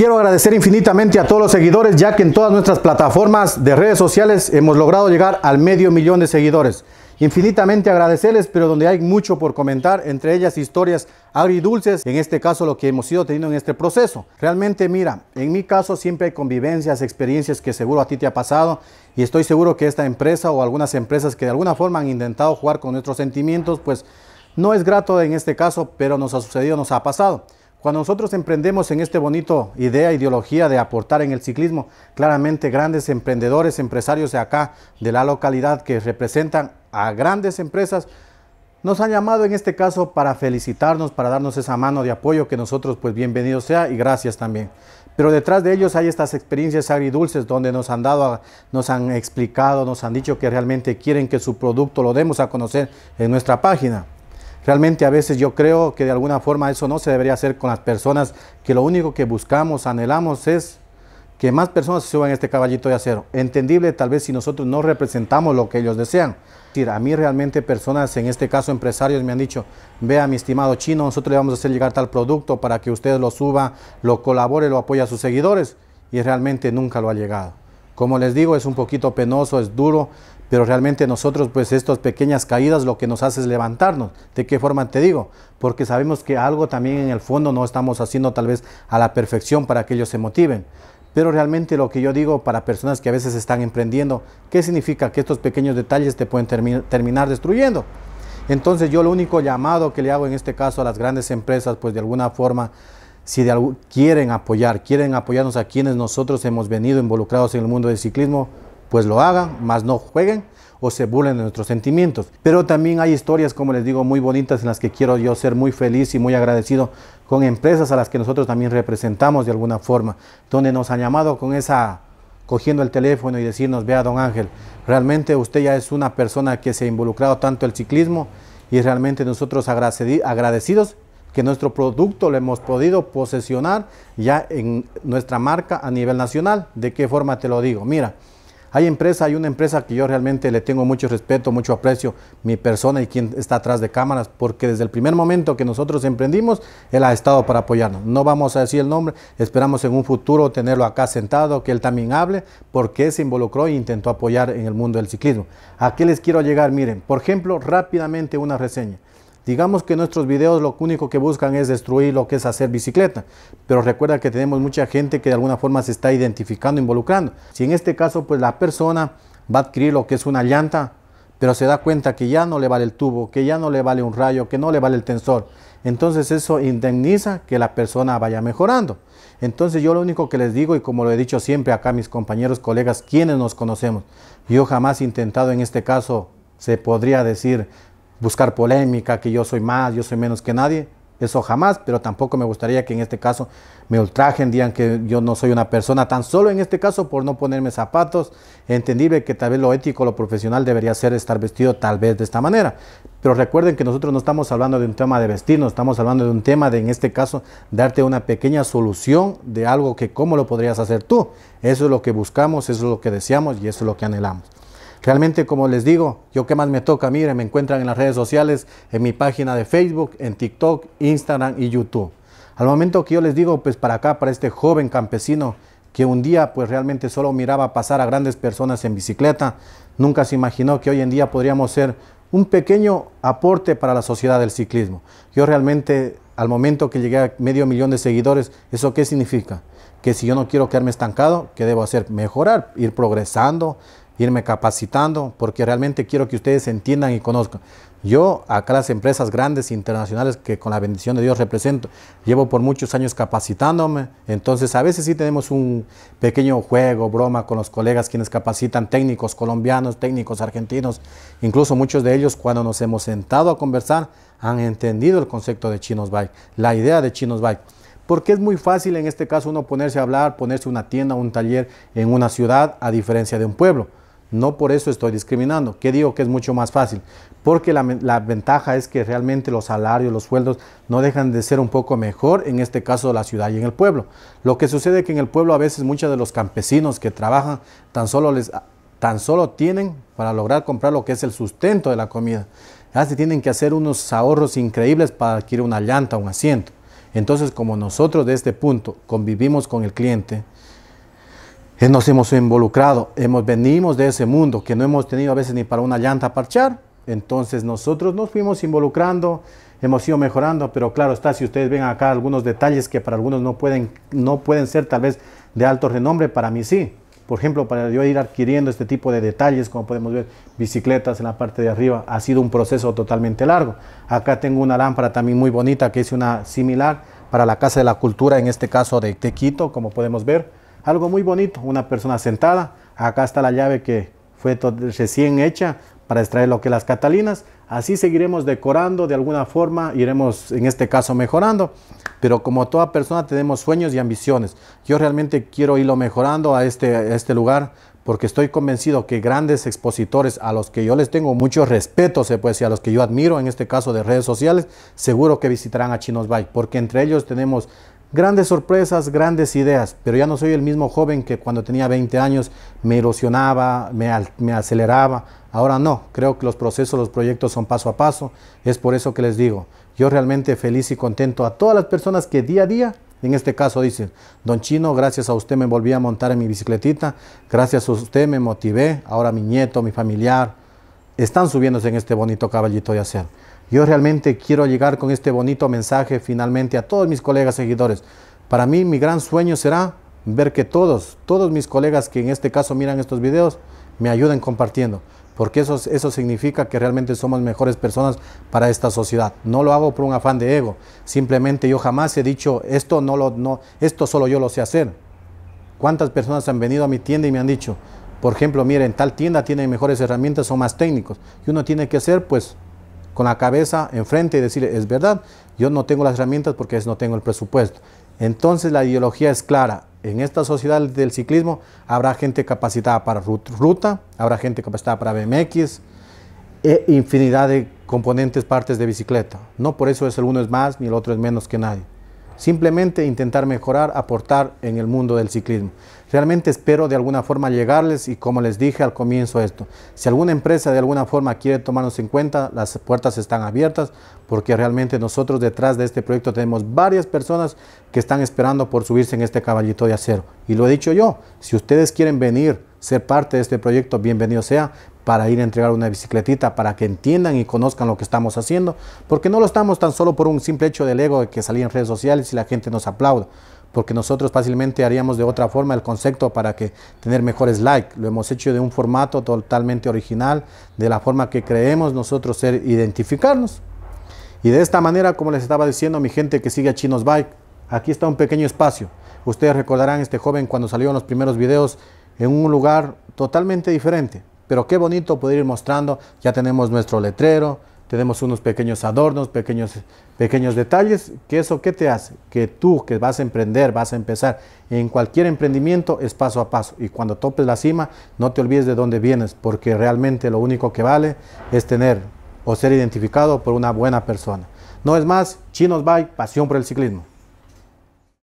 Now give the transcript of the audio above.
Quiero agradecer infinitamente a todos los seguidores, ya que en todas nuestras plataformas de redes sociales hemos logrado llegar al medio millón de seguidores. Infinitamente agradecerles, pero donde hay mucho por comentar, entre ellas historias agridulces, en este caso lo que hemos ido teniendo en este proceso. Realmente, mira, en mi caso siempre hay convivencias, experiencias que seguro a ti te ha pasado y estoy seguro que esta empresa o algunas empresas que de alguna forma han intentado jugar con nuestros sentimientos, pues no es grato en este caso, pero nos ha sucedido, nos ha pasado. Cuando nosotros emprendemos en este bonito idea, ideología de aportar en el ciclismo, claramente grandes emprendedores, empresarios de acá, de la localidad, que representan a grandes empresas, nos han llamado en este caso para felicitarnos, para darnos esa mano de apoyo que nosotros pues bienvenidos sea y gracias también. Pero detrás de ellos hay estas experiencias agridulces donde nos han dado, nos han explicado, nos han dicho que realmente quieren que su producto lo demos a conocer en nuestra página. Realmente a veces yo creo que de alguna forma eso no se debería hacer con las personas, que lo único que buscamos, anhelamos es que más personas se suban a este caballito de acero. Entendible tal vez si nosotros no representamos lo que ellos desean. Es a mí realmente personas, en este caso empresarios, me han dicho, vea mi estimado chino, nosotros le vamos a hacer llegar tal producto para que usted lo suba, lo colabore, lo apoye a sus seguidores. Y realmente nunca lo ha llegado. Como les digo, es un poquito penoso, es duro, pero realmente nosotros, pues estas pequeñas caídas lo que nos hace es levantarnos. ¿De qué forma te digo? Porque sabemos que algo también en el fondo no estamos haciendo tal vez a la perfección para que ellos se motiven. Pero realmente lo que yo digo para personas que a veces están emprendiendo, ¿qué significa? Que estos pequeños detalles te pueden terminar destruyendo. Entonces yo lo único llamado que le hago en este caso a las grandes empresas, pues de alguna forma si de quieren apoyar, quieren apoyarnos a quienes nosotros hemos venido involucrados en el mundo del ciclismo, pues lo hagan, más no jueguen o se burlen de nuestros sentimientos. Pero también hay historias, como les digo, muy bonitas en las que quiero yo ser muy feliz y muy agradecido con empresas a las que nosotros también representamos de alguna forma, donde nos han llamado con esa cogiendo el teléfono y decirnos, vea don Ángel, realmente usted ya es una persona que se ha involucrado tanto el ciclismo y realmente nosotros agradecidos que nuestro producto lo hemos podido posesionar ya en nuestra marca a nivel nacional. ¿De qué forma te lo digo? Mira, hay empresa, hay una empresa que yo realmente le tengo mucho respeto, mucho aprecio, mi persona y quien está atrás de cámaras, porque desde el primer momento que nosotros emprendimos, él ha estado para apoyarnos. No vamos a decir el nombre, esperamos en un futuro tenerlo acá sentado, que él también hable, porque se involucró e intentó apoyar en el mundo del ciclismo. ¿A qué les quiero llegar? Miren, por ejemplo, rápidamente una reseña. Digamos que nuestros videos lo único que buscan es destruir lo que es hacer bicicleta, pero recuerda que tenemos mucha gente que de alguna forma se está identificando, involucrando. Si en este caso pues la persona va a adquirir lo que es una llanta, pero se da cuenta que ya no le vale el tubo, que ya no le vale un rayo, que no le vale el tensor. Entonces eso indemniza que la persona vaya mejorando. Entonces yo lo único que les digo y como lo he dicho siempre acá mis compañeros, colegas, quienes nos conocemos, yo jamás he intentado en este caso, se podría decir, buscar polémica, que yo soy más, yo soy menos que nadie. Eso jamás, pero tampoco me gustaría que en este caso me ultrajen, digan que yo no soy una persona, tan solo en este caso por no ponerme zapatos. Entendible que tal vez lo ético, lo profesional debería ser estar vestido tal vez de esta manera. Pero recuerden que nosotros no estamos hablando de un tema de vestirnos, estamos hablando de un tema de, en este caso, darte una pequeña solución de algo que cómo lo podrías hacer tú. Eso es lo que buscamos, eso es lo que deseamos y eso es lo que anhelamos. Realmente, como les digo, yo qué más me toca, miren, me encuentran en las redes sociales, en mi página de Facebook, en TikTok, Instagram y YouTube. Al momento que yo les digo, pues para acá, para este joven campesino que un día pues realmente solo miraba pasar a grandes personas en bicicleta, nunca se imaginó que hoy en día podríamos ser un pequeño aporte para la sociedad del ciclismo. Yo realmente al momento que llegué a medio millón de seguidores, ¿eso qué significa? Que si yo no quiero quedarme estancado, ¿qué debo hacer? Mejorar, ir progresando, irme capacitando, porque realmente quiero que ustedes entiendan y conozcan. Yo, acá las empresas grandes e internacionales que con la bendición de Dios represento, llevo por muchos años capacitándome, entonces a veces sí tenemos un pequeño juego, broma con los colegas quienes capacitan técnicos colombianos, técnicos argentinos, incluso muchos de ellos cuando nos hemos sentado a conversar han entendido el concepto de Chinos Bike, la idea de Chinos Bike. Porque es muy fácil en este caso uno ponerse a hablar, ponerse una tienda, un taller en una ciudad, a diferencia de un pueblo. No por eso estoy discriminando. que digo que es mucho más fácil? Porque la, ventaja es que realmente los salarios, los sueldos no dejan de ser un poco mejor, en este caso de la ciudad y en el pueblo. Lo que sucede es que en el pueblo a veces muchos de los campesinos que trabajan tan solo, les, tan solo tienen para lograr comprar lo que es el sustento de la comida. Así tienen que hacer unos ahorros increíbles para adquirir una llanta, un asiento. Entonces, como nosotros de este punto convivimos con el cliente, eh, nos hemos involucrado, hemos, venimos de ese mundo que no hemos tenido a veces ni para una llanta parchar, entonces nosotros nos fuimos involucrando, hemos ido mejorando, pero claro está, si ustedes ven acá algunos detalles que para algunos no pueden, no pueden ser tal vez de alto renombre, para mí sí. Por ejemplo, para yo ir adquiriendo este tipo de detalles, como podemos ver, bicicletas en la parte de arriba, ha sido un proceso totalmente largo. Acá tengo una lámpara también muy bonita que es una similar para la Casa de la Cultura, en este caso de Tequito, como podemos ver algo muy bonito, una persona sentada, acá está la llave que fue recién hecha para extraer lo que las catalinas, así seguiremos decorando de alguna forma, iremos en este caso mejorando, pero como toda persona tenemos sueños y ambiciones, yo realmente quiero irlo mejorando a este, este lugar, porque estoy convencido que grandes expositores a los que yo les tengo mucho respeto, se puede decir, a los que yo admiro, en este caso de redes sociales, seguro que visitarán a Chinos Bay, porque entre ellos tenemos Grandes sorpresas, grandes ideas, pero ya no soy el mismo joven que cuando tenía 20 años me ilusionaba, me, me, aceleraba. Ahora no, creo que los procesos, los proyectos son paso a paso. Es por eso que les digo, yo realmente feliz y contento a todas las personas que día a día, en este caso dicen, don Chino, gracias a usted me volví a montar en mi bicicletita, gracias a usted me motivé, ahora mi nieto, mi familiar, están subiéndose en este bonito caballito de hacer. Yo realmente quiero llegar con este bonito mensaje finalmente a todos mis colegas seguidores. Para mí mi gran sueño será ver que todos, todos mis colegas que en este caso miran estos videos, me ayuden compartiendo. Porque eso, eso significa que realmente somos mejores personas para esta sociedad. No lo hago por un afán de ego. Simplemente yo jamás he dicho, esto, no lo, no, esto solo yo lo sé hacer. ¿Cuántas personas han venido a mi tienda y me han dicho, por ejemplo, miren, tal tienda tiene mejores herramientas, son más técnicos. Y uno tiene que hacer, pues, con la cabeza enfrente y decir, es verdad, yo no tengo las herramientas porque no tengo el presupuesto. Entonces la ideología es clara. En esta sociedad del ciclismo habrá gente capacitada para ruta, habrá gente capacitada para BMX, e infinidad de componentes, partes de bicicleta. No por eso es el uno es más ni el otro es menos que nadie simplemente intentar mejorar, aportar en el mundo del ciclismo. Realmente espero de alguna forma llegarles y como les dije al comienzo esto, si alguna empresa de alguna forma quiere tomarnos en cuenta, las puertas están abiertas porque realmente nosotros detrás de este proyecto tenemos varias personas que están esperando por subirse en este caballito de acero. Y lo he dicho yo, si ustedes quieren venir, ser parte de este proyecto, bienvenido sea, para ir a entregar una bicicletita, para que entiendan y conozcan lo que estamos haciendo, porque no lo estamos tan solo por un simple hecho del ego de que salía en redes sociales y la gente nos aplauda, porque nosotros fácilmente haríamos de otra forma el concepto para que tener mejores likes. Lo hemos hecho de un formato totalmente original, de la forma que creemos nosotros ser identificarnos. Y de esta manera, como les estaba diciendo mi gente que sigue a Chinos Bike, aquí está un pequeño espacio. Ustedes recordarán este joven cuando salió en los primeros videos en un lugar totalmente diferente pero qué bonito poder ir mostrando. Ya tenemos nuestro letrero, tenemos unos pequeños adornos, pequeños, pequeños detalles, que eso qué te hace? Que tú que vas a emprender, vas a empezar en cualquier emprendimiento es paso a paso y cuando topes la cima no te olvides de dónde vienes, porque realmente lo único que vale es tener o ser identificado por una buena persona. No es más, Chinos Bike, pasión por el ciclismo.